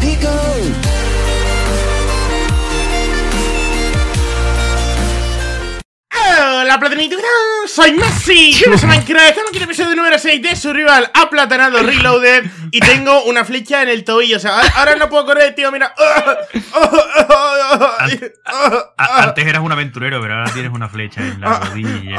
digo. ¡Hola, platanito ¡Soy Messi! Chicos a Minecraft? Estamos aquí en el episodio número 6 de su rival aplatanado Reloaded y tengo una flecha en el tobillo. O sea, ahora no puedo correr, tío, mira. Antes, eras un aventurero, pero ahora tienes una flecha en la rodilla.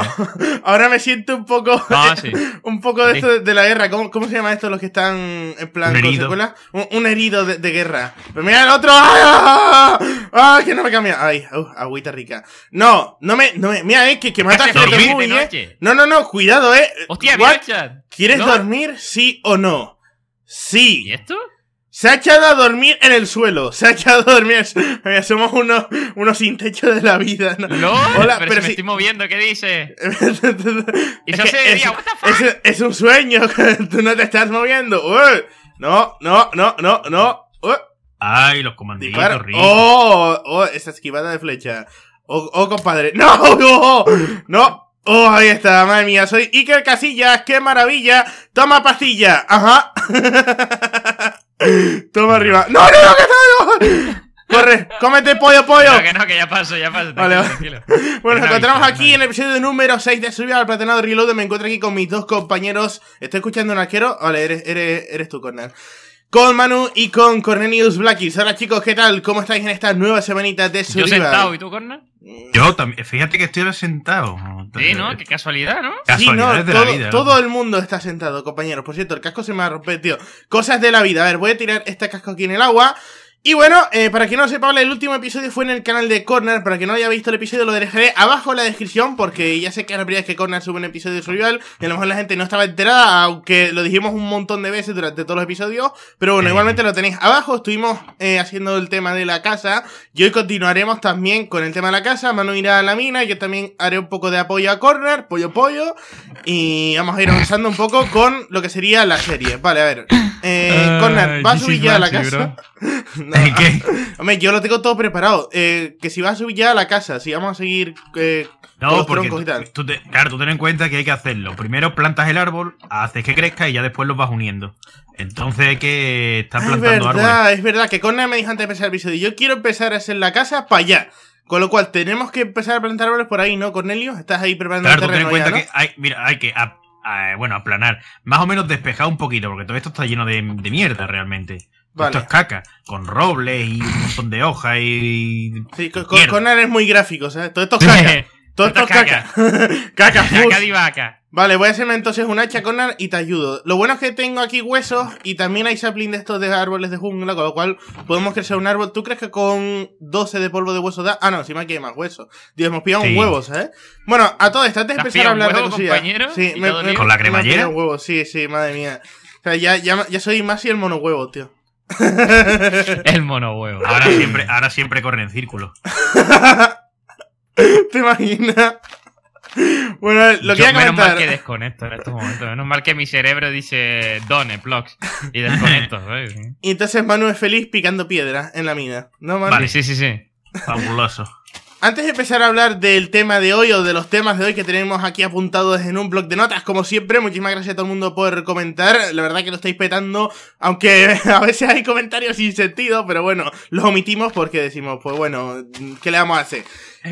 Ahora me siento un poco. Ah, un poco de esto de la guerra. ¿Cómo, se llama esto? Los que están en plan. Un herido, un, herido de, guerra. Pero mira el otro. ay ¡Ah, Que no me cambia. Ay, agüita rica. No, no me. No me mira, eh, que, que mata No, no, no, cuidado, eh. Hostia, ¿Quieres dormir? ¿Sí o no? Sí. ¿Y esto? Se ha echado a dormir en el suelo. Se ha echado a dormir. Somos unos, sin techo de la vida. No, Hola, pero, me estoy moviendo, ¿qué dices? y es, se diría, Es, un sueño. Tú no te estás moviendo. no, no, no, no, no. Ay, los comanditos oh, oh, esa esquivada de flecha. Oh, oh compadre. No, no, no. Oh, ahí está, madre mía, soy Iker Casillas, qué maravilla. Toma pastilla, ajá. Toma arriba. No, no, no, que está, no. Corre, cómete pollo, pollo. No, que no, que ya paso, ya paso. Vale, tranquilo, Bueno, nos encontramos aquí en el episodio número 6 de Subir al Platenado Reload. Me encuentro aquí con mis dos compañeros. Estoy escuchando un arquero. Vale, eres, eres, eres tú, Cornel con Manu y con Cornelius Blackis. Hola chicos, ¿qué tal? ¿Cómo estáis en esta nueva semanita de Subir? Yo sentado, ¿y tú, Cornel? Mm. Yo también, fíjate que estoy sentado. Sí, ¿no? Qué casualidad, ¿no? sí, no, todo, el mundo está sentado, compañeros. Por cierto, el casco se me ha rompido, Cosas de la vida. A ver, voy a tirar este casco aquí en el agua. Y bueno, eh, para quien no sepa, el último episodio fue en el canal de Corner. Para que no haya visto el episodio, lo dejaré abajo en la descripción. Porque ya sé que es que Corner sube un episodio de su Y a lo mejor la gente no estaba enterada, aunque lo dijimos un montón de veces durante todos los episodios. Pero bueno, eh. igualmente lo tenéis abajo. Estuvimos eh, haciendo el tema de la casa. Y hoy continuaremos también con el tema de la casa. Manu irá a la mina. Yo también haré un poco de apoyo a Corner, pollo pollo. Y vamos a ir avanzando un poco con lo que sería la serie. Vale, a ver. Eh, Corner, va a subir ya a la casa? hombre, yo lo tengo todo preparado. Eh, que si vas a subir ya a la casa, si vamos a seguir eh, no, porque claro, tú ten en cuenta que hay que hacerlo. Primero plantas el árbol, haces que crezca y ya después los vas uniendo. Entonces hay que estar ah, plantando árboles. Es verdad, es verdad. Que Cornelio me dijo antes de empezar el episodio, yo quiero empezar a hacer la casa para allá. Con lo cual, tenemos que empezar a plantar árboles por ahí, ¿no, Cornelio? Estás ahí preparando el ten en cuenta que hay, mira, hay que... bueno, aplanar. Más o menos despejar un poquito, porque todo esto está lleno de mierda realmente. Esto es caca, con roble y un montón de hojas y. Sí, con, con, muy gráfico, ¿sabes? Todo esto es caca. Todo esto es caca. caca, caca de Vale, voy a hacerme entonces un hacha con y te ayudo. Lo bueno es que tengo aquí huesos y también hay sapling de estos de árboles de jungla, con lo cual podemos crecer un árbol. ¿Tú crees que con 12 de polvo de hueso da? Ah, no, encima me hay más hueso Dios, hemos pillado un huevo, ¿sabes? Bueno, a todos, esto, antes de empezar a hablar de cosillas. Sí, con la cremallera. Sí, sí, madre mía. O sea, ya, ya, ya soy más y el mono huevo, tío. el mono huevo. Ahora siempre, ahora corre en círculo. ¿Te imaginas? Bueno, lo que Yo, menos mal que desconecto en estos momentos. Menos mal que mi cerebro dice done, blocks y desconecto. y entonces Manu es feliz picando piedras en la mina. ¿No, Manu? Vale, sí, sí, sí. Fabuloso. Antes de empezar a hablar del tema de hoy o de los temas de hoy que tenemos aquí apuntados en un blog de notas, como siempre, muchísimas gracias a todo el mundo por comentar. La verdad que lo estáis petando, aunque a veces hay comentarios sin sentido, pero bueno, los omitimos porque decimos, pues bueno, ¿qué le vamos a hacer?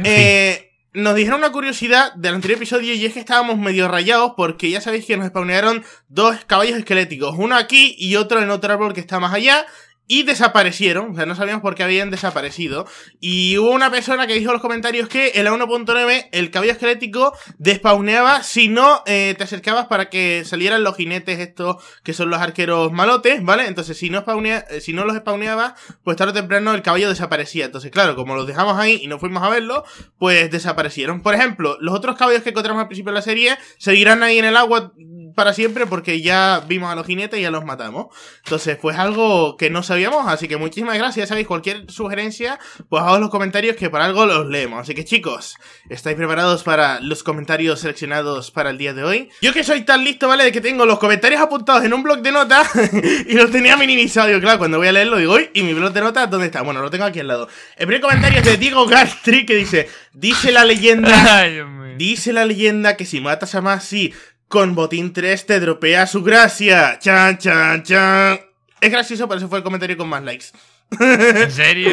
Eh nos dijeron una curiosidad del anterior episodio y es que estábamos medio rayados porque ya sabéis que nos spawnearon dos caballos esqueléticos, uno aquí y otro en otro árbol que está más allá y desaparecieron, o sea, no sabíamos por qué habían desaparecido. Y hubo una persona que dijo en los comentarios que en la 1.9 el caballo esquelético despauneaba. si no eh, te acercabas para que salieran los jinetes estos que son los arqueros malotes, ¿vale? Entonces, si no, eh, si no los spawneabas, pues tarde o temprano el caballo desaparecía. Entonces, claro, como los dejamos ahí y no fuimos a verlo, pues desaparecieron. Por ejemplo, los otros caballos que encontramos al principio de la serie seguirán ahí en el agua para siempre porque ya vimos a los jinetes y ya los matamos. Entonces, pues algo que no sabíamos, así que muchísimas gracias, ya sabéis, cualquier sugerencia, pues hago los comentarios que para algo los leemos. Así que chicos, ¿estáis preparados para los comentarios seleccionados para el día de hoy? Yo que soy tan listo, ¿vale? De que tengo los comentarios apuntados en un blog de notas y los tenía minimizado. Yo, claro, cuando voy a leerlo digo, ¿y mi blog de notas dónde está? Bueno, lo tengo aquí al lado. El primer comentario es de Diego Gastri que dice, dice la leyenda... Dice la leyenda que si matas a más, sí, con botín 3 te dropea su gracia. Chan, chan, chan. Es gracioso, por eso fue el comentario con más likes. ¿En serio?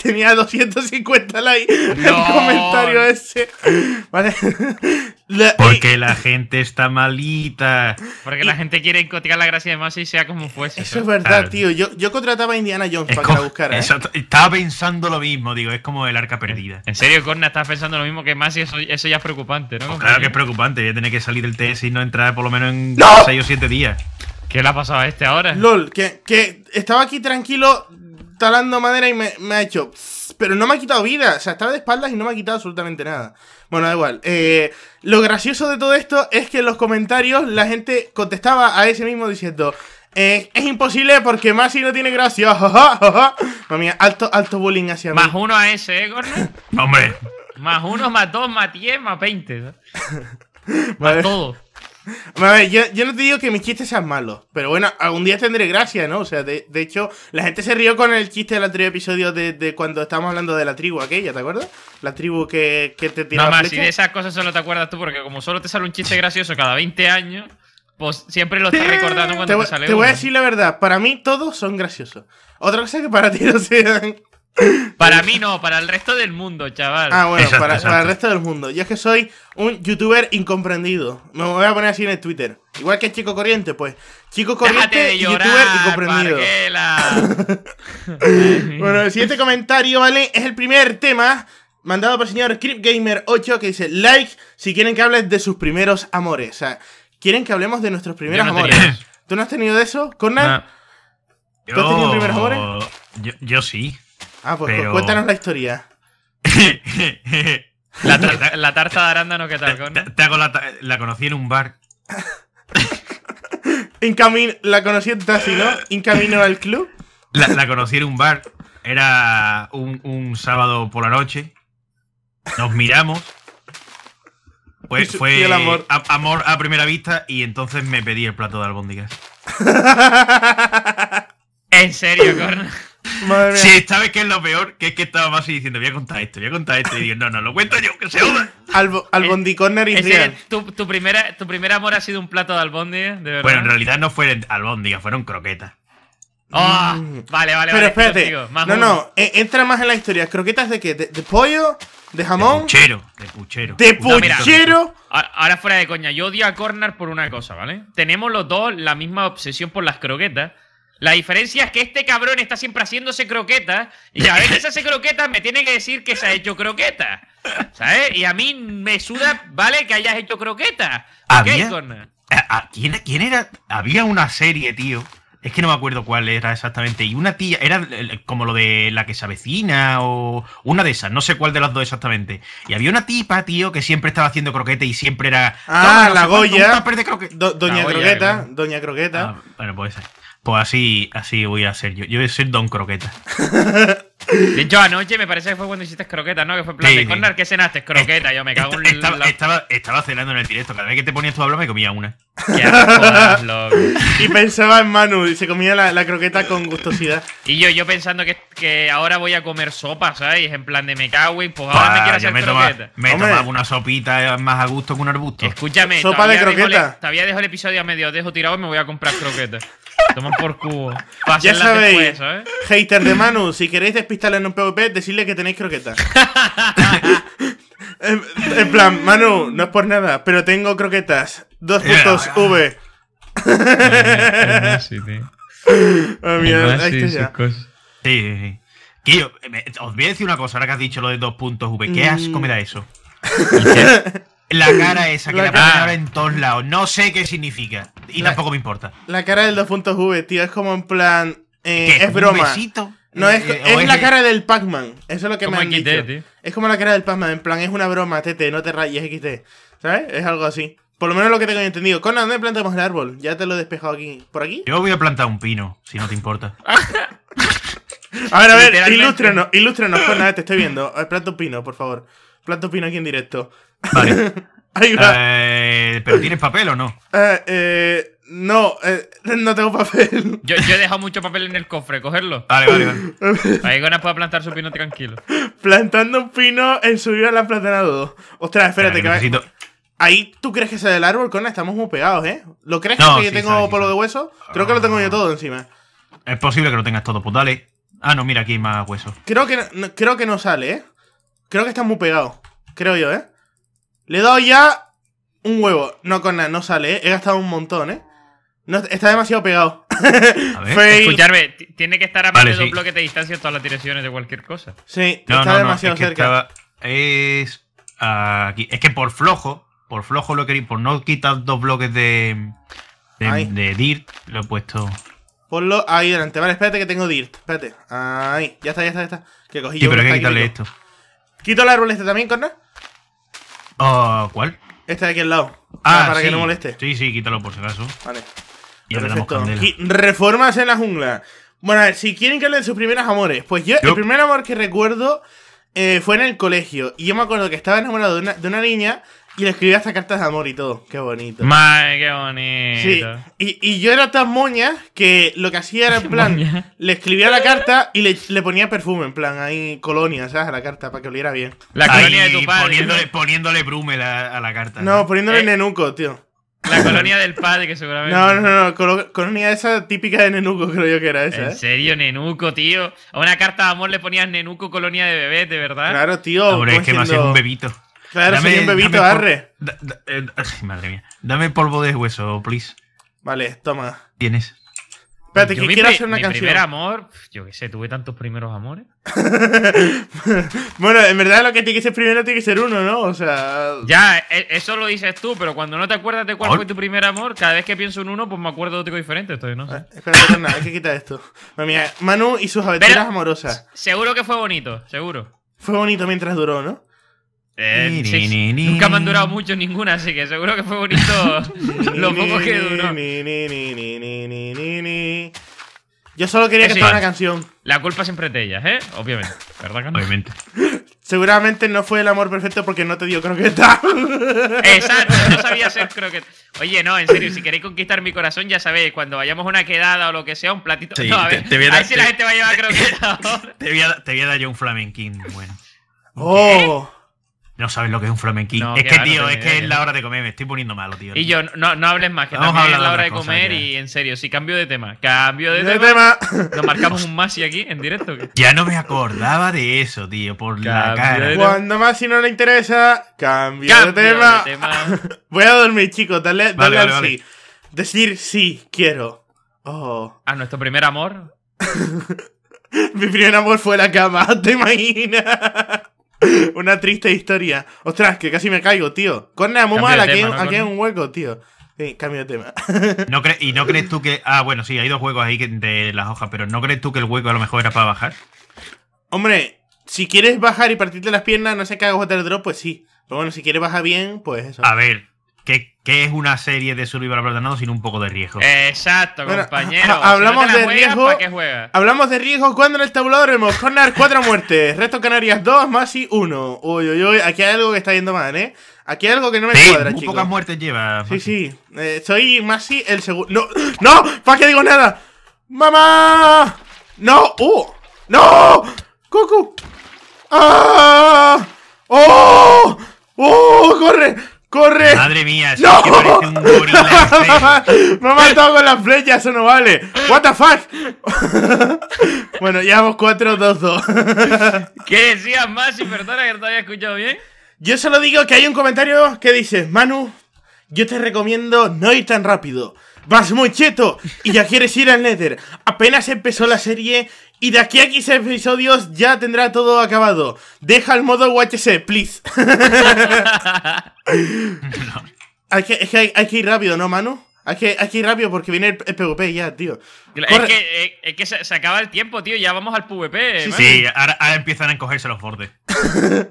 tenía 250 likes En el comentario ese. Vale. Porque la gente está malita. Porque la gente quiere encontrar la gracia de más y sea como fuese. Eso es verdad, tío. Yo, contrataba a Indiana Jones para que la buscara. ¿eh? Estaba pensando lo mismo, digo, es como el arca perdida. En serio, Corna, estás pensando lo mismo que más eso, eso ya es preocupante, ¿no? Pues claro que es preocupante, voy a tener que salir del TS y no entrar por lo menos en 6 o 7 días. ¿Qué le ha pasado a este ahora? LOL, que, que estaba aquí tranquilo está madera y me, ha hecho. pero no me ha quitado vida. O sea, estaba de espaldas y no me ha quitado absolutamente nada. Bueno, da igual. Eh, lo gracioso de todo esto es que en los comentarios la gente contestaba a ese mismo diciendo. Eh, es imposible porque Masi no tiene gracia. Mamma alto, alto bullying hacia mí. Más uno a ese, ¿eh, Corner? Hombre. Más uno, más dos, más diez, más veinte. más todo. A ver, yo, no te digo que mis chistes sean malos, pero bueno, algún día tendré gracia, ¿no? O sea, de, hecho, la gente se rió con el chiste del anterior episodio de, cuando estábamos hablando de la tribu aquella, ¿te acuerdas? La tribu que, te tiraba. No, más, si de esas cosas solo te acuerdas tú, porque como solo te sale un chiste gracioso cada 20 años, pues siempre lo estás recordando cuando te, sale. Te voy a decir la verdad, para mí todos son graciosos. Otra cosa que para ti no sean. Para mí no, para el resto del mundo, chaval. Ah, bueno, para, el resto del mundo. Yo es que soy un youtuber incomprendido. Me voy a poner así en el Twitter. Igual que Chico Corriente, pues. Chico Corriente, youtuber incomprendido. bueno, el siguiente comentario, ¿vale? Es el primer tema mandado por el señor CripGamer8 que dice: Like si quieren que hables de sus primeros amores. O sea, quieren que hablemos de nuestros primeros amores. ¿Tú no has tenido de eso, Conan? ¿Tú has tenido primeros amores? Yo, yo sí. Ah, pues, pues cuéntanos la historia. la, tarta, de arándano que tal, ¿no? te, hago la, la conocí en un bar. en camino la conocí en taxi, ¿no? En camino al club. La, conocí en un bar. Era un, sábado por la noche. Nos miramos. Pues fue amor. A, amor a primera vista y entonces me pedí el plato de albóndigas. ¿En serio, Corna? Madre sí, ¿sabes qué es lo peor? Que es que estaba más diciendo, voy a contar esto, voy a contar esto. Y digo, no, no, lo cuento yo, que se joda. y albondicón y tu, tu, primera, tu primer amor ha sido un plato de albóndiga, de verdad. Bueno, en realidad no fueron albóndigas, fueron croquetas. ¡Ah! Vale, vale, Pero vale, espérate. no, no, e, entra más en la historia. ¿Croquetas de qué? ¿De, pollo? ¿De jamón? De puchero. De puchero. De puchero. ahora fuera de coña, yo odio a Cornar por una cosa, ¿vale? Tenemos los dos la misma obsesión por las croquetas. La diferencia es que este cabrón está siempre haciéndose croquetas y a veces hace croquetas me tiene que decir que se ha hecho croquetas. ¿Sabes? Y a mí me suda, ¿vale? Que hayas hecho croquetas. a, ¿quién, era? Había una serie, tío, es que no me acuerdo cuál era exactamente. Y una tía, era eh, eh, como lo de la que se avecina o una de esas, no sé cuál de las dos exactamente. Y había una tipa, tío, que siempre estaba haciendo croquetes y siempre era. Ah, la Goya. doña, croqueta, doña ah, Croqueta, bueno, pues, así, así voy a ser yo. Yo voy a ser Don Croqueta. De hecho, anoche me parece que fue cuando hiciste croquetas, ¿no? Que fue plan de sí. ¿qué cenaste? Croqueta, yo me cago en estaba, estaba, cenando en el directo, cada vez que te ponías tu habla me comía una. Y pensaba en Manu y se comía la, croqueta con gustosidad. Y yo, yo pensando que, que, ahora voy a comer sopa, ¿sabes? En plan de me cago y pues ahora me quiero hacer croquetas. me tomaba una sopita eh, más a gusto que un arbusto. Escúchame, sopa de croqueta. E- todavía dejo el episodio a medio, dejo tirado y me voy a comprar croquetas. Toman por cubo. ya sabéis, hater de Manu, si queréis despistarle en un PvP, decirle que tenéis croquetas. en, plan, Manu, no es por nada, pero tengo croquetas. Dos puntos V. Eh, eh, ah, sí, Sí, sí, os voy a decir una cosa, ahora que has dicho lo de dos puntos V. ¿Qué has mm. comido eso? La cara esa que la, ponen en todos lados. No sé qué significa. Y tampoco me importa. La cara del 2.V, tío, es como en plan. Eh, es broma. no, es, eh, es, la cara del Pac-Man. Eso es lo que me han dicho. Es como la cara del Pac-Man. En plan, es una broma, tete, no te rayes, XT. ¿Sabes? Es algo así. Por lo menos lo que tengo entendido. Conan, ¿dónde plantamos el árbol? Ya te lo he despejado aquí. ¿Por aquí? Yo voy a plantar un pino, si no te importa. a ver, a ver, ilústranos, ilústranos, Conan, te estoy viendo. Eh, planta un pino, por favor. Planto pino aquí en directo. Vale. Ahí va. Eh, ¿Pero tienes papel o no? Eh, eh, no, no tengo papel. Yo, he dejado mucho papel en el cofre, cogerlo. Vale, vale, vale. Ahí Gona puede plantar su pino tranquilo. Plantando un pino en su vida la han platanado Ostras, espérate, que Ahí tú crees que sea el árbol, Gona? estamos muy pegados, ¿eh? ¿Lo crees que yo tengo polo de hueso? Creo que lo tengo yo ah. todo encima. Es posible que lo tengas todo, pues dale. Ah, no, mira, aquí hay más hueso. Creo que creo que no sale, ¿eh? Creo que está muy pegado. Creo yo, ¿eh? Le he dado ya un huevo. No con no sale, ¿eh? He gastado un montón, ¿eh? No, está demasiado pegado. A ver. Escucharme, tiene que estar a más de dos bloques de distancia en todas las direcciones de cualquier cosa. Sí, está demasiado cerca. es aquí. Es que por flojo, por flojo lo quería, por no quitar dos bloques de, de, dirt, lo he puesto. Ponlo ahí delante. Vale, espérate que tengo dirt. Espérate. Ahí, ya está, ya está, ya está. Que cogí yo... yo pero hay que quitarle esto. ¿Quito el árbol este también, Corna? Ah, ¿Cuál? Este de aquí al lado. Ah, ah para que no moleste. Sí, sí, quítalo por si acaso. Vale. Y Reformas en la jungla. Bueno, a ver, si quieren que hablen de sus primeros amores. Pues yo, el primer amor que recuerdo eh, fue en el colegio. Y yo me acuerdo que estaba enamorado de una, de una niña y le escribía hasta cartas de amor y todo. Qué bonito. Madre, qué bonito. Sí. Y, yo era tan moña que lo que hacía era en plan. Le escribía la carta y le, ponía perfume, en plan, ahí colonia, ¿sabes? A la carta, para que oliera bien. La colonia de tu padre. Poniéndole, poniéndole brumel a, la carta. No, poniéndole eh, nenuco, tío. La colonia del padre, que seguramente. No, no, no, Colonia esa típica de Nenuco, creo yo que era esa. ¿En ¿eh? serio, Nenuco, tío? A una carta de amor le ponías Nenuco, colonia de bebé de verdad. Claro, tío. Ahora es que me un bebito. Claro, dame, un bebito, arre. Eh, madre mía. Dame polvo de hueso, please. Vale, toma. Tienes. Espérate, quiero hacer una primer amor, yo qué sé, tuve tantos primeros amores. bueno, en verdad lo que tiene que ser primero tiene que ser uno, ¿no? O sea. Ya, e-, eso lo dices tú, pero cuando no te acuerdas de cuál fue tu primer amor, cada vez que pienso en uno, pues me acuerdo de otro diferente estoy, ¿no? nada, hay que quitar esto. Manu y sus aventuras amorosas. Seguro que fue bonito, seguro. Fue bonito mientras duró, ¿no? Eh, ni, ni, nunca me han durado mucho ninguna, así que seguro que fue bonito lo poco que duró. Yo solo quería que una canción. La culpa siempre es de ellas, ¿eh? Obviamente. ¿Verdad que Obviamente. Seguramente no fue el amor perfecto porque no te dio croqueta. Exacto, no sabía hacer croqueta. Oye, no, en serio, si queréis conquistar mi corazón, ya sabéis, cuando vayamos a una quedada o lo que sea, un platito. a ver, te, si la gente va a llevar croqueta. Te, te, voy a, te dar yo un flamenquín, bueno. Oh. No sabes lo que es un flamenquín. es que, tío, es que es la hora de comer. Me estoy poniendo malo, tío. Y yo, no, no hables más, que Vamos también es la hora de comer y en serio, sí, cambio de tema. Cambio de, tema. Nos marcamos un Masi aquí en directo. Ya no me acordaba de eso, tío, por la cara. Cuando Masi no le interesa, cambio, de, tema. Voy a dormir, chicos. Dale, dale al sí. Decir sí, quiero. Oh. A nuestro primer amor. Mi primer amor fue la cama, ¿te imaginas? Una triste historia. Ostras, que casi me caigo, tío. Corne muy mal, aquí, hay un hueco, tío. Sí, cambio de tema. ¿Y no crees tú que.? Ah, bueno, sí, hay dos huecos ahí de las hojas, pero ¿no crees tú que el hueco a lo mejor era para bajar? Hombre, si quieres bajar y partirte las piernas, no sé qué hagas water drop, pues sí. Pero bueno, si quieres bajar bien, pues eso. A ver, que, es una serie de Survival perdonado sin un poco de riesgo. Exacto, compañero. hablamos de riesgo. Hablamos de riesgo cuando en el tabulador vemos Corner 4 muertes, Resto Canarias 2, Masi 1. Uy, uy, uy, aquí hay algo que está yendo mal, ¿eh? Aquí hay algo que no me cuadra, chicos. pocas muertes lleva. Sí, sí. Eh, soy Masi el segundo. ¡No! ¡No! ¿Para qué digo nada? ¡Mamá! ¡No! ¡Uh! ¡No! ¡Cucu! ¡Ah! ¡Oh! ¡Oh! ¡Corre! ¡Corre! Madre mía, ¡No! que parece un gorila. Me ha matado con las flechas, eso no vale. ¡What the fuck! bueno, llevamos 4-2-2. ¿Qué decías más? Y perdona que no te había escuchado bien. Yo solo digo que hay un comentario que dice: Manu, yo te recomiendo no ir tan rápido. Vas muy cheto y ya quieres ir al Nether. Apenas empezó la serie y de aquí a 15 episodios ya tendrá todo acabado. Deja el modo WHC, please. hay que, es que hay, que ir rápido, ¿no, mano. Hay que, ir rápido porque viene el, PvP ya, tío. Es que, eh, se, acaba el tiempo, tío. Ya vamos al PvP. Sí, ahora, ahora, empiezan a encogerse los bordes.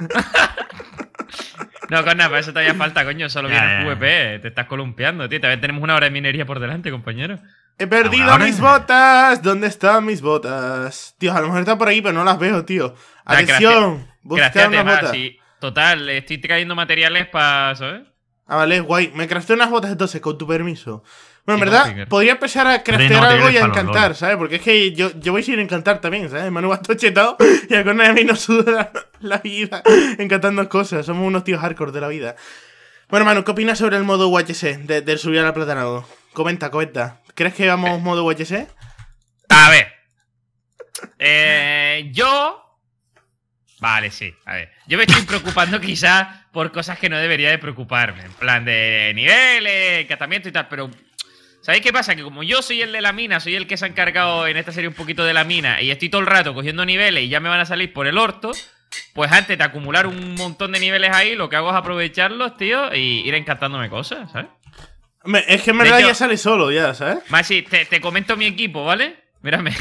No, Corna, para eso todavía falta, coño. Solo viene VP. Eh, te estás columpiando, tío. También tenemos una hora de minería por delante, compañero. He perdido mis botas. ¿Dónde están mis botas? Tío, a lo mejor están por ahí, pero no las veo, tío. Atención, gracias unas botas. total, estoy trayendo materiales para, ¿sabes? Ah, vale, guay. Me crafteo unas botas entonces, con tu permiso. Bueno, en verdad, podría empezar a craftear algo y a encantar, ¿sabes? Porque es que yo, yo voy sin encantar también, ¿sabes? Manu va todo chetado y a de mí nos suda la, vida encantando cosas. Somos unos tíos hardcore de la vida. Bueno, Manu, ¿qué opinas sobre el modo UHC de, del subir al platanado? Comenta, comenta. ¿Crees que vamos eh. modo UHC? A ver. Eh, yo Vale, sí. A ver. Yo me estoy preocupando quizás por cosas que no debería de preocuparme. En plan de niveles, encantamiento y tal. Pero, ¿sabéis qué pasa? Que como yo soy el de la mina, soy el que se ha encargado en esta serie un poquito de la mina, y estoy todo el rato cogiendo niveles y ya me van a salir por el orto, pues antes de acumular un montón de niveles ahí, lo que hago es aprovecharlos, tío, y ir encantándome cosas, ¿sabes? es que en verdad ya sale solo, ya, ¿sabes? Maxi te, te comento mi equipo, ¿vale? Mírame.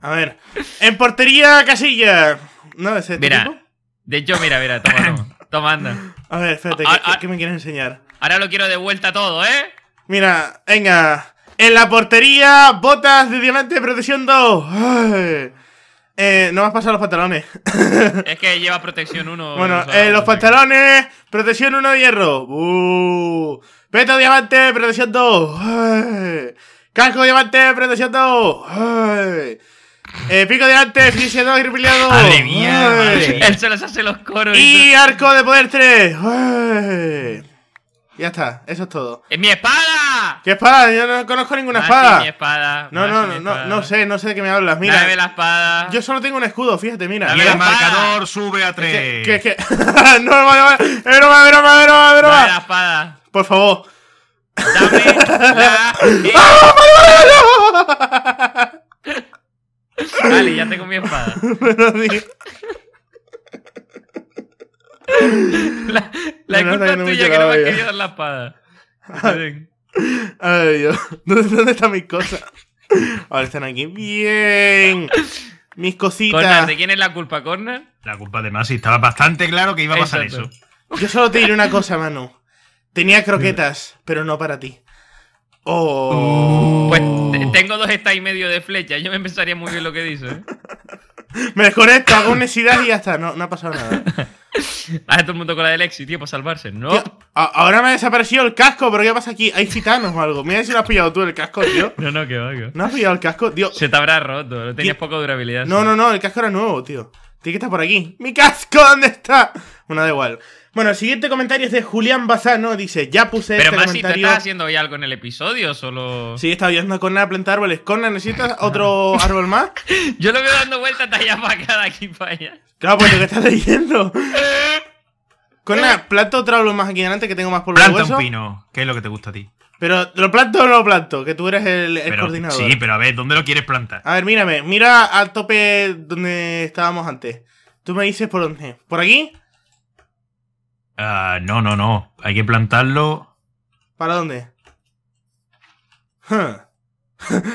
A ver. En portería, Casilla. ¿No es este mira, De hecho, mira, mira, toma, toma. anda. A ver, espérate, ah, ah. ¿qué, me quieres enseñar? Ahora lo quiero de vuelta todo, ¿eh? Mira, venga. En la portería, botas de diamante protección 2. Eh, no me has pasado los pantalones. es que lleva protección 1. Bueno, eh, los pantalones, protección 1 de hierro. Uh. Peto diamante, protección 2. Casco Casco diamante, protección 2. Eh, pico delante, antes, 2 y repiliado. Madre mía, madre. Él se los hace los coros. Y, arco de poder 3. Ya está, eso es todo. ¡Es mi espada! ¿Qué espada? Yo no conozco ninguna espada. Mi No, no, no, no sé, no sé de qué me hablas. Mira. Dame la espada. Yo solo tengo un escudo, fíjate, mira. Y el marcador sube a 3. ¿Qué, es que. no, vale, vale. Es broma, es broma, es broma, broma. Dame la espada. Por favor. Dame la. ¡Ah, Vale, ya tengo mi espada. La, la culpa tuya que no me has querido la espada. A ver, a ver yo. ¿Dónde, están mis cosas? Ahora están aquí. Bien. Mis cositas. ¿de quién es la culpa, Corner? La culpa de Masi. Estaba bastante claro que iba a pasar eso. Yo solo te diré una cosa, Manu. Tenía croquetas, pero no para ti. Oh. Pues tengo dos está y medio de flecha. Yo me pensaría muy bien lo que dice. Mejor ¿eh? me desconecto, hago necesidad y ya está. No, ha pasado nada. Hace todo el mundo con la del Lexi, tío, para salvarse. No. ahora me ha desaparecido el casco, pero ¿qué pasa aquí? Hay gitanos o algo. Mira si lo has pillado tú el casco, tío. No, no, qué va, ¿No has pillado el casco? Tío. Se te habrá roto, tenías poca durabilidad. No, no, no, el casco era nuevo, tío. Tiene que estar por aquí. ¡Mi casco! ¿Dónde está? Bueno, da igual. Bueno, el siguiente comentario es de Julián Bazano. Dice, ya puse Pero este comentario. Pero si estás haciendo hoy algo en el episodio, solo... Sí, está viendo con a plantar árboles. ¿Corna necesitas otro árbol más? Yo lo veo dando vueltas allá para acá, de aquí para allá. Claro, pues lo que estás leyendo. Corna, planto otro árbol más aquí delante que tengo más por Planta un pino, que es lo que te gusta a ti. Pero, ¿lo planto o no lo planto? Que tú eres el, coordinador. Sí, pero a ver, ¿dónde lo quieres plantar? A ver, mírame, mira al tope donde estábamos antes. Tú me dices por dónde. ¿Por aquí? Ah, no, no, no. Hay que plantarlo. ¿Para dónde?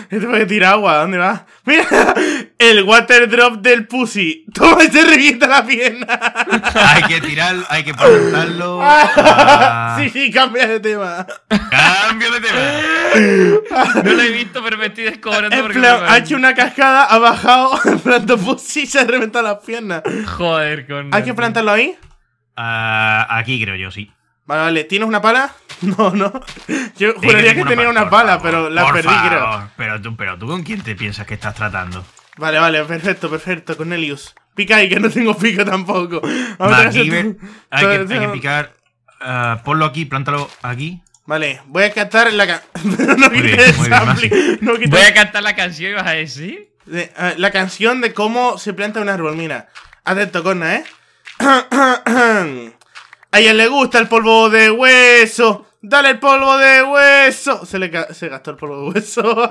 Este puede tirar agua, ¿dónde va? ¡Mira! El water drop del pussy. Toma y se revienta la pierna. hay que tirarlo, hay que plantarlo. sí, ah, ah. sí, cambia de tema. ¡Cambia de tema. No lo he visto, pero me estoy descobrando. En plan, ha hecho una cascada, ha bajado, plantó pussy y se ha reventado la pierna. Joder, con. ¿Hay que plantarlo ahí? aquí creo yo, sí. Vale, vale. ¿Tienes una pala? No, no. Yo juraría que, tenía una pala, pero la perdí, creo. Pero tú, pero tú con quién te piensas que estás tratando. Vale, vale, perfecto, perfecto, Cornelius. Pica ahí, que no tengo pico tampoco. Vamos hay, que, picar. Eh, ponlo aquí, plántalo aquí. Vale, voy a cantar la canción. no, Voy a cantar la canción y vas a decir. De, eh, la canción de cómo se planta un árbol, mira. Atento, Corna, ¿eh? A alguien le gusta el polvo de hueso. Dale el polvo de hueso. Se le se gastó el polvo de hueso.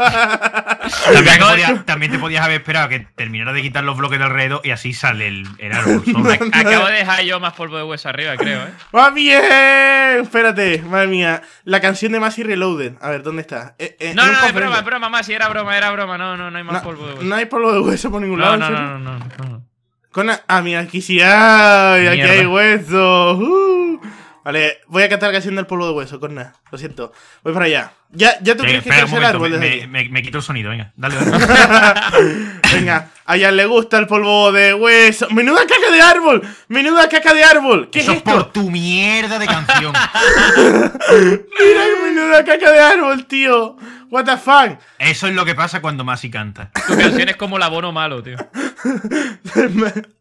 también, te podías, haber esperado que terminara de quitar los bloques de alrededor y así sale el, árbol. Acabo de dejar yo más polvo de hueso arriba, creo. ¿eh? ¡Va bien! Espérate, madre mía. La canción de Masi Reloaded. A ver, ¿dónde está? Eh, eh, no, no, no es broma, es broma, Masi. Era broma, era broma. No, no, no hay más polvo de hueso. No hay polvo de hueso por ningún lado. no, no, no, no a Ah, mira, aquí sí aquí hay hueso. Uh. Vale, voy a cantar la canción el polvo de hueso, corna. Lo siento. Voy para allá. Ya, ya tú tienes que crecer el árbol. Me, me, me, quito el sonido, venga. Dale, venga, a Jan le gusta el polvo de hueso. ¡Menuda caca de árbol! ¡Menuda caca de árbol! Eso es por tu mierda de canción. Mira, menuda caca de árbol, tío. What the fuck. Eso es lo que pasa cuando Masi canta. Tu canción es como la bono malo, tío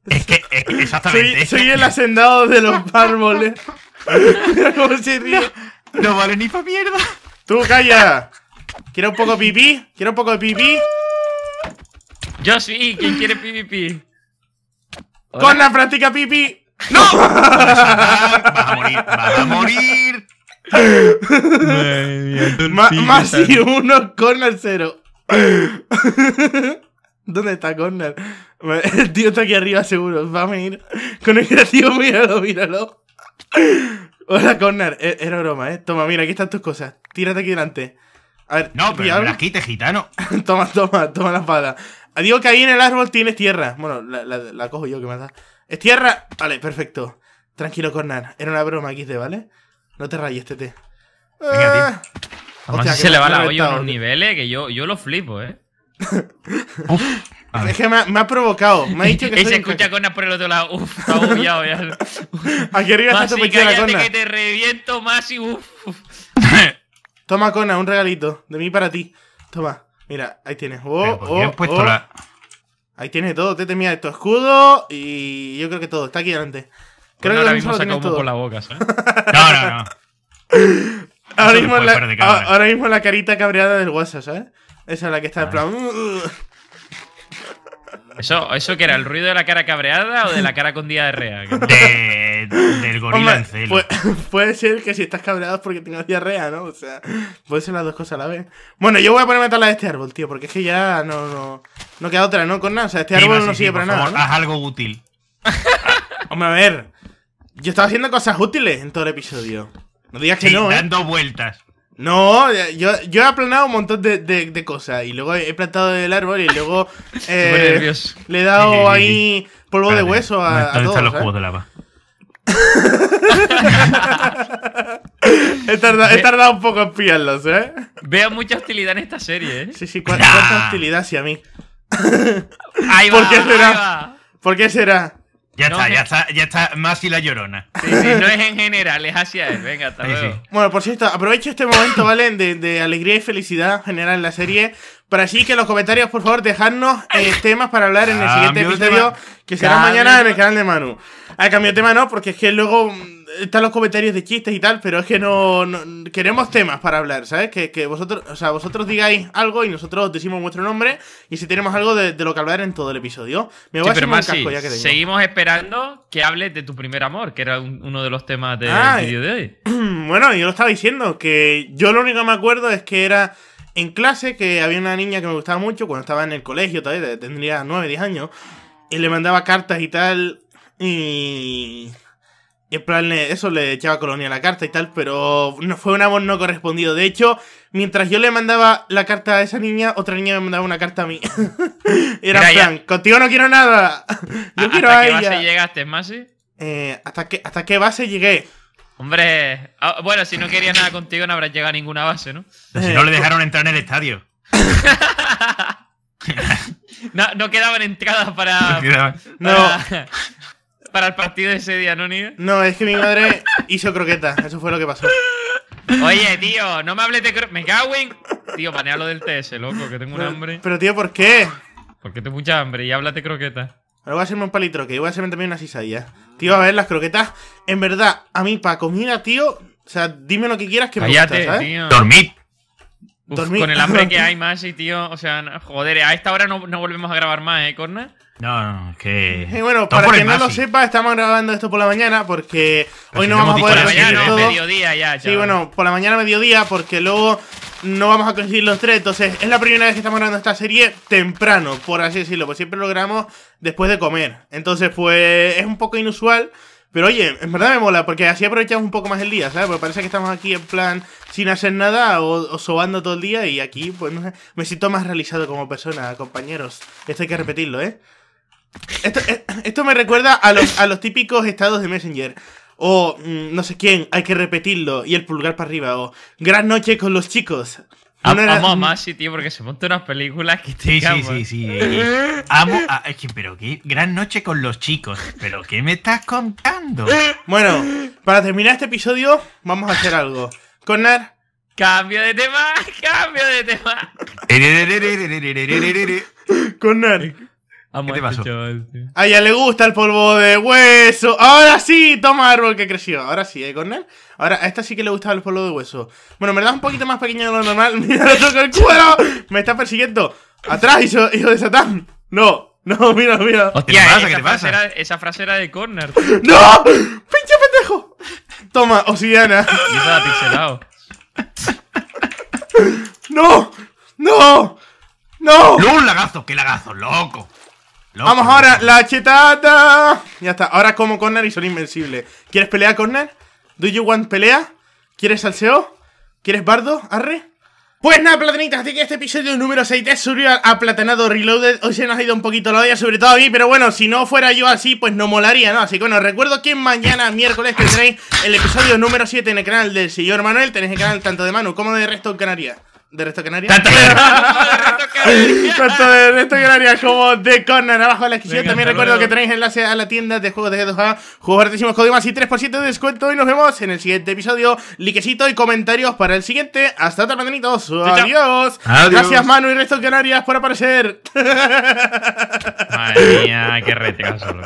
es, que, exactamente. Soy, el hacendado de los árboles No, vale ni pa' mierda. Tú calla. ¿Quiero un poco de pipí? ¿Quiero un poco de pipí? Yo sí, ¿quién quiere pipí? Con la práctica pipí. ¡No! Vas a morir, vas a morir. más y uno, con el cero. ¿Dónde está Corner? El tío está aquí arriba seguro. Va a venir con el creativo, míralo, míralo. Hola, Connor. E-, era broma, ¿eh? Toma, mira, aquí están tus cosas. Tírate aquí delante. A ver, no, pero no las gitano. toma, toma, toma la pala. Digo que ahí en el árbol tienes tierra. Bueno, la, la, cojo yo, que me da. ¿Es tierra? Vale, perfecto. Tranquilo, Cornan. Era una broma, de, ¿vale? No te rayes, tete. Venga, tío. Ah. se le va la olla a unos niveles que yo, yo lo flipo, ¿eh? es que me ha, provocado, me ha dicho que. y se escucha Conas por el otro lado. Uf, está bullado ya. Aquí arriba está tu cállate que te reviento más y uf. Toma, Conas, un regalito. De mí para ti. Toma, mira, ahí tienes. Oh, oh, oh, La... Ahí tienes todo. Te temía esto. escudo y yo creo que todo. Está aquí delante. Pues creo que ahora mismo saca un por la boca, ¿sabes? No, no, no. ahora, mismo la, ahora ¿eh? mismo la carita cabreada del WhatsApp, ¿sabes? Esa es la que está en ah. plan. ¿Eso, ¿Eso que era? ¿El ruido de la cara cabreada o de la cara con diarrea? del gorila en Puede, ser que si estás cabreado es porque tengas diarrea, ¿no? O sea, puede ser las dos cosas a la vez. Bueno, yo voy a ponerme a de este árbol, tío, porque es que ya no, no, queda otra, ¿no? Con nada. O sea, este árbol no sirve para nada. Haz algo útil. Hombre, a ver. Yo estaba haciendo cosas útiles en todo el episodio. No digas que no. ¿eh? Dando vueltas. No, yo, yo, he aplanado un montón de, de, cosas y luego he plantado el árbol y luego eh, le he dado ahí polvo de hueso a, todos, los cubos de lava? he, tardado, un poco en pillarlos, ¿eh? Veo mucha hostilidad en esta serie, ¿eh? Sí, sí, cuánta hostilidad hacia mí. ahí va, ¿Por qué será? Ahí va. ¿Por qué será? Ya está, ya está, ya está más y la llorona. Sí, no es en general, es hacia él. Venga, hasta Bueno, por cierto, aprovecho este momento, ¿vale? De, alegría y felicidad general en la serie. Para así que en los comentarios, por favor, dejadnos eh, temas para hablar en el siguiente episodio, que será mañana en el canal de Manu. A ah, cambio de tema no, porque es que luego mm, están los comentarios de chistes y tal, pero es que no, queremos temas para hablar, ¿sabes? Que, vosotros, o vosotros digáis algo y nosotros decimos vuestro nombre y si tenemos algo de, lo que hablar en todo el episodio. Me voy a hacer un casco ya que Seguimos esperando que hables de tu primer amor, que era uno de los temas del ah, de hoy. Bueno, yo lo estaba diciendo, que yo lo único que me acuerdo es que era en clase que había una niña que me gustaba mucho cuando estaba en el colegio, todavía tendría 9, 10 años, y le mandaba cartas y tal y y en plan, eso le echaba colonia la carta y tal, pero no, fue un amor no correspondido. De hecho, mientras yo le mandaba la carta a esa niña, otra niña me mandaba una carta a mí. Era Mira, contigo no quiero nada. Yo quiero a ella. ¿Hasta qué base llegaste, Masi? Eh, ¿hasta, qué, ¿Hasta qué base llegué? Hombre, ah, bueno, si no quería nada contigo no habrás llegado a ninguna base, ¿no? si no le dejaron entrar en el estadio. no, quedaban entradas para... no para el partido de ese día, ¿no, ni? No, es que mi madre hizo croquetas. Eso fue lo que pasó. Oye, tío, no me hables de croquetas. Me cago en. Tío, lo del TS, loco, que tengo un hambre. Pero, tío, ¿por qué? Porque tengo mucha hambre y háblate croquetas. Ahora voy a hacerme un palito, que voy a hacerme también una ya. Tío, a ver, las croquetas. En verdad, a mí, para comida, tío. O sea, dime lo que quieras que me gusta, ¿sabes? Tío. Dormid. Con el hambre que hay, más y tío. O sea, joder, a esta hora no, volvemos a grabar más, ¿eh, Corner? No, no, que. Y bueno, para quien no lo sepa, estamos grabando esto por la mañana porque hoy no vamos a poder. Por la mañana, mediodía ya, Sí, bueno, por la mañana, mediodía, porque luego no vamos a conseguir los tres. Entonces, es la primera vez que estamos grabando esta serie temprano, por así decirlo. porque siempre lo grabamos después de comer. Entonces, pues es un poco inusual. Pero oye, en verdad me mola, porque así aprovechamos un poco más el día, ¿sabes? Porque parece que estamos aquí en plan sin hacer nada o, sobando todo el día y aquí, pues, no sé, me siento más realizado como persona, compañeros. Esto hay que repetirlo, ¿eh? Esto, eh, me recuerda a los, a los típicos estados de Messenger o mm, no sé quién, hay que repetirlo, y el pulgar para arriba, o gran noche con los chicos. Amo, a tío, porque se monta unas películas que te Sí, sí, sí, sí. Eh, amo es que, pero qué gran noche con los chicos. Pero ¿qué me estás contando? Bueno, para terminar este episodio, vamos a hacer algo. Conar. Cambio de tema, cambio de tema. Conar. Amo ¿Qué te este pasó? A ella le gusta el polvo de hueso. Ahora sí, toma árbol que creció. Ahora sí, ¿eh, Cornel? Ahora, a esta sí que le gustaba el polvo de hueso. Bueno, me la da un poquito más pequeño de lo normal. Mira, lo toca el cuero. Me está persiguiendo. Atrás, hijo, de Satán. No, no, mira, mira. Hostia, ¿Qué pasa? ¿Qué pasa? esa frase era de Corner. ¡No! ¡Pinche pendejo! Toma, obsidiana. Yo estaba pixelado. ¡No! ¡No! ¡No! ¡No, un lagazo! ¡Qué lagazo, loco! Vamos ahora, la chetata. Ya está. Ahora como Corner y son invencible ¿Quieres pelear Corner? ¿Do you want pelea? ¿Quieres salseo? ¿Quieres bardo? ¿Arre? Pues nada, platanita así que este episodio número 6 de subió a Platanado Reloaded. Hoy se nos ha ido un poquito la olla, sobre todo a mí, pero bueno, si no fuera yo así, pues no molaría, ¿no? Así que bueno, recuerdo que mañana, miércoles, tendréis el episodio número 7 en el canal del señor Manuel. Tenéis el canal tanto de Manu como de Resto Canarias de Resto Canaria. Tanto de, Resto Canaria como de Connor Abajo en la descripción también recuerdo que tenéis enlace a la tienda de juegos de G2A, juegos artísimos, más y 3% de descuento. Y nos vemos en el siguiente episodio. Liquecito y comentarios para el siguiente. Hasta otra, mandanitos. Adiós. Adiós. Gracias, Manu y Resto Canarias por aparecer. Madre mía, qué rete solo.